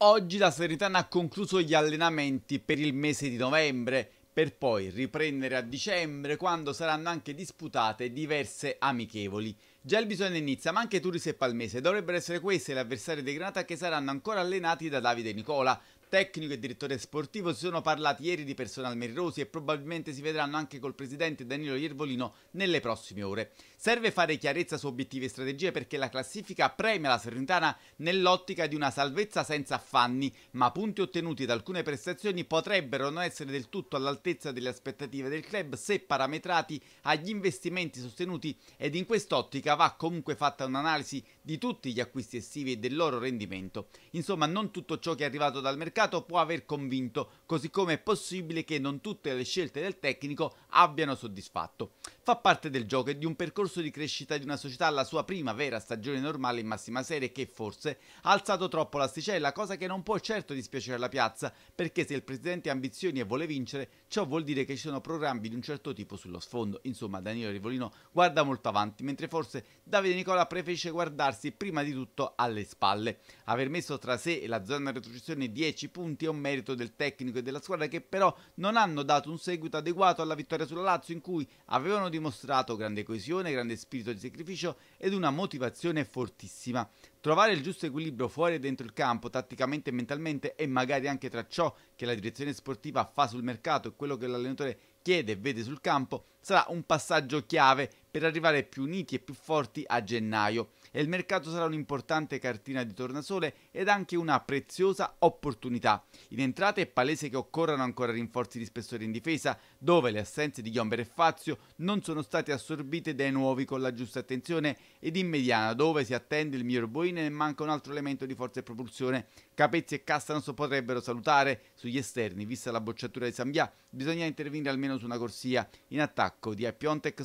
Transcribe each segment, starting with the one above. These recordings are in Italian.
Oggi la Seritana ha concluso gli allenamenti per il mese di novembre, per poi riprendere a dicembre quando saranno anche disputate diverse amichevoli. Già il bisogno inizia, ma anche Turis e Palmese dovrebbero essere questi gli avversari dei Granata che saranno ancora allenati da Davide Nicola, Tecnico e direttore sportivo si sono parlati ieri di personal Merirosi e probabilmente si vedranno anche col presidente Danilo Iervolino nelle prossime ore. Serve fare chiarezza su obiettivi e strategie perché la classifica premia la Salernitana nell'ottica di una salvezza senza affanni, ma punti ottenuti da alcune prestazioni potrebbero non essere del tutto all'altezza delle aspettative del club se parametrati agli investimenti sostenuti ed in quest'ottica va comunque fatta un'analisi di tutti gli acquisti estivi e del loro rendimento. Insomma, non tutto ciò che è arrivato dal mercato mercato può aver convinto, così come è possibile che non tutte le scelte del tecnico abbiano soddisfatto fa parte del gioco e di un percorso di crescita di una società alla sua prima vera stagione normale in massima serie che forse ha alzato troppo l'asticella, cosa che non può certo dispiacere alla piazza, perché se il presidente ha ambizioni e vuole vincere, ciò vuol dire che ci sono programmi di un certo tipo sullo sfondo. Insomma, Danilo Rivolino guarda molto avanti, mentre forse Davide Nicola preferisce guardarsi prima di tutto alle spalle. Aver messo tra sé e la zona retrocessione 10 punti è un merito del tecnico e della squadra che però non hanno dato un seguito adeguato alla vittoria sulla Lazio in cui avevano di dimostrato grande coesione, grande spirito di sacrificio ed una motivazione fortissima. Trovare il giusto equilibrio fuori e dentro il campo, tatticamente e mentalmente, e magari anche tra ciò che la direzione sportiva fa sul mercato e quello che l'allenatore chiede e vede sul campo, sarà un passaggio chiave per arrivare più uniti e più forti a gennaio e il mercato sarà un'importante cartina di tornasole ed anche una preziosa opportunità. In entrata è palese che occorrano ancora rinforzi di spessore in difesa, dove le assenze di Ghiomber e Fazio non sono state assorbite dai nuovi con la giusta attenzione ed in mediana, dove si attende il miglior Boine e manca un altro elemento di forza e propulsione. Capezzi e Castanoso potrebbero salutare sugli esterni, vista la bocciatura di Sambia, bisogna intervenire almeno su una corsia. In attacco attacco di A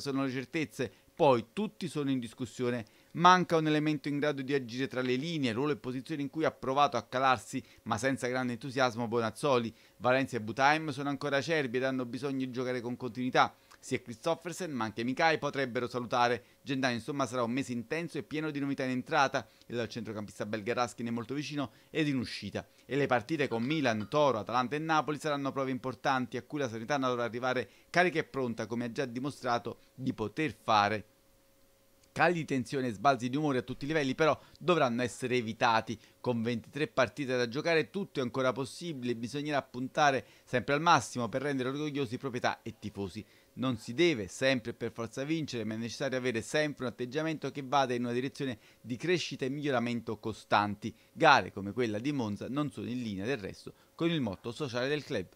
sono le certezze, poi tutti sono in discussione Manca un elemento in grado di agire tra le linee, ruolo e posizione in cui ha provato a calarsi ma senza grande entusiasmo Bonazzoli. Valencia e Butheim sono ancora acerbi ed hanno bisogno di giocare con continuità. Sia Christoffersen ma anche Mikai potrebbero salutare. Gennaio insomma sarà un mese intenso e pieno di novità in entrata. Il centrocampista belga Raskin è molto vicino ed in uscita. E le partite con Milan, Toro, Atalanta e Napoli saranno prove importanti a cui la Sanitana dovrà arrivare carica e pronta come ha già dimostrato di poter fare Cali di tensione e sbalzi di umore a tutti i livelli però dovranno essere evitati. Con 23 partite da giocare tutto è ancora possibile, bisognerà puntare sempre al massimo per rendere orgogliosi proprietà e tifosi. Non si deve sempre per forza vincere, ma è necessario avere sempre un atteggiamento che vada in una direzione di crescita e miglioramento costanti. Gare come quella di Monza non sono in linea del resto con il motto sociale del club.